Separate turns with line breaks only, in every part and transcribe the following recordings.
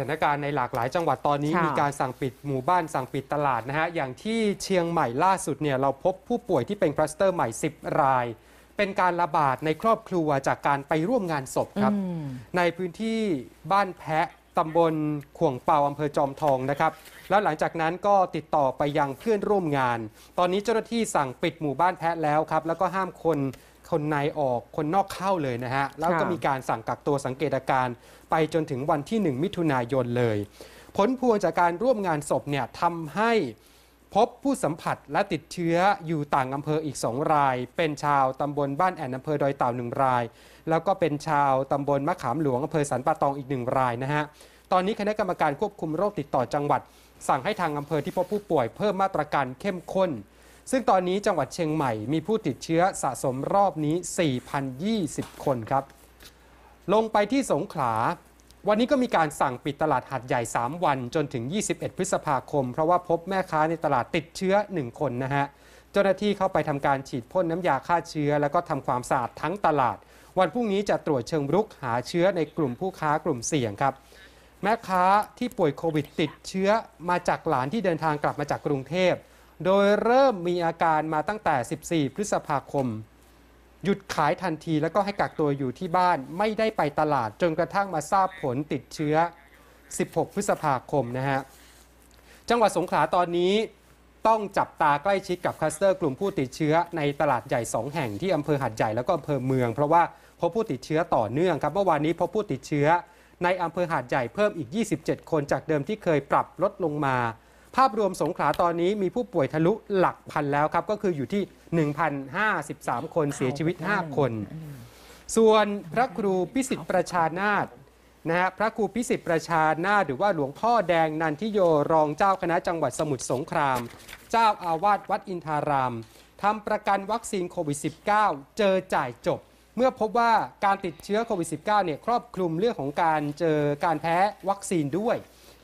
ถานการณ์ในหลากหลายจังหวัดตอนนี้มีการสั่งปิดหมู่บ้านสั่งปิดตลาดนะฮะ อย่างที่เชียงใหม่ล่าสุดเนี่ยเราพบผู้ป่วยที่เป็นคลัสเตอร์ใหม่ 10 ราย เป็นการระบาดในครอบครัว จากการไปร่วมงานศพครับ ในพื้นที่บ้านแพะตำบลข่วงเปาอำเภอจอมทองนะครับแล้วหลังจากนั้นก็ติดต่อไปยังเพื่อนร่วมงาน ตอนนี้เจ้าหน้าที่สั่งปิดหมู่บ้านแพะแล้วครับแล้วก็ห้ามคนคนในออกคนนอกเข้าเลยนะฮะแล้วก็มีการสั่งกักตัวสังเกตอาการไปจนถึงวันที่ 1 มิถุนายนเลย ผลพวงจากการร่วมงานศพเนี่ยทำให้พบผู้สัมผัสและติดเชื้ออยู่ต่างอำเภออีก 2 ราย เป็นชาว ตำบล บ้านแอนอำเภอดอยเต่าหนึ่งราย แล้วก็เป็นชาวตำบลมะขามหลวงอำเภอสันป่าตองอีกหนึ่งรายนะฮะตอนนี้คณะกรรมการควบคุมโรคติดต่อจังหวัด สั่งให้ทางอำเภอที่พบผู้ป่วยเพิ่มมาตรการเข้มข้น ซึ่งตอนนี้จังหวัดเชียงใหม่มีผู้ติดเชื้อสะสมรอบนี้4,020 คนครับ ลงไปที่สงขลาวันนี้ก็มีการสั่งปิดตลาดหัดใหญ่ 3 วันจนถึง 21 พฤษภาคม เพราะว่าพบแม่ค้าในตลาดติดเชื้อ 1 คนนะฮะเจ้าหน้าที่เข้าไปทำการฉีดพ่นน้ำยาฆ่าเชื้อ แล้วก็ทำความสะอาดทั้งตลาด วันพรุ่งนี้จะตรวจเชิงรุกหาเชื้อในกลุ่มผู้ค้ากลุ่มเสี่ยงครับ แม่ค้าที่ป่วยโควิดติดเชื้อมาจากหลานที่เดินทางกลับมาจากกรุงเทพโดยเริ่มมีอาการมาตั้งแต่ 14 พฤษภาคมหยุดขายทันที แล้วก็ให้กักตัวอยู่ที่บ้านไม่ได้ไปตลาดจนกระทั่งมาทราบผลติดเชื้อ 16 พฤษภาคมนะฮะ จังหวัดสงขลาตอนนี้ต้องจับตาใกล้ชิดกับคลัสเตอร์กลุ่มผู้ติดเชื้อในตลาดใหญ่ 2 แห่งที่อำเภอหัดใหญ่แล้วก็อำเภอเมืองเพราะว่าพบผู้ติดเชื้อต่อเนื่องครับเมื่อวานนี้พบผู้ติดเชื้อในอำเภอหาดใหญ่เพิ่มอีก 27 คนจากเดิมที่เคยปรับลดลงมาภาพรวมสงขลาตอนนี้มีผู้ป่วยทะลุหลักพันแล้วครับ ก็คืออยู่ที่ 1,053 คนเสียชีวิต 5 คน ส่วนพระครูพิสิทธิ์ประชานาตนะฮะพระครูพิสิทธิ์ประชานาหรือว่าหลวงพ่อแดงนันทิโยรองเจ้าคณะจังหวัดสมุทรสงคราม เจ้าอาวาสวัดอินทารามทำประกันวัคซีนโควิด -19 เจอจ่ายจบ เมื่อพบว่าการติดเชื้อโควิด -19 เนี่ยครอบคลุมเรื่องของการเจอการแพ้วัคซีนด้วย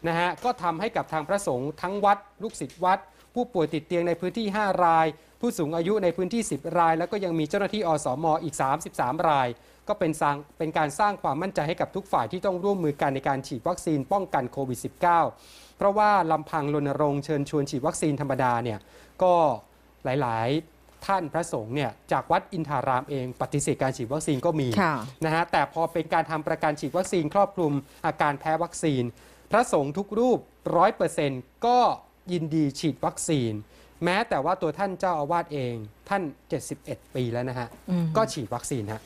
นะฮะ ก็ทำให้กับทางพระสงฆ์ทั้งวัด ลูกศิษย์วัด ผู้ป่วยติดเตียงในพื้นที่ 5 ราย ผู้สูงอายุในพื้นที่ 10 ราย แล้วก็ยังมีเจ้าหน้าที่อสมออีก 33 ราย ก็เป็นสร้างเป็นการสร้างความมั่นใจให้กับทุกฝ่ายที่ต้องร่วมมือกันในการฉีดวัคซีนป้องกันโควิด -19 เพราะว่าลำพังรณรงค์เชิญชวนฉีดวัคซีนธรรมดาเนี่ยก็หลายๆท่านพระสงฆ์เนี่ยจากวัดอินทารามเอง ปฏิเสธการฉีดวัคซีนก็มีนะฮะแต่พอเป็นการทำประกันฉีดวัคซีน ครอบคลุมอาการแพ้วัคซีนพระสงฆ์ทุกรูปร้อยเปอร์เซนต์ก็ยินดีฉีดวัคซีน แม้แต่ว่าตัวท่านเจ้าอาวาสเองท่าน 71 ปีแล้วนะฮะ ก็ฉีดวัคซีนฮะ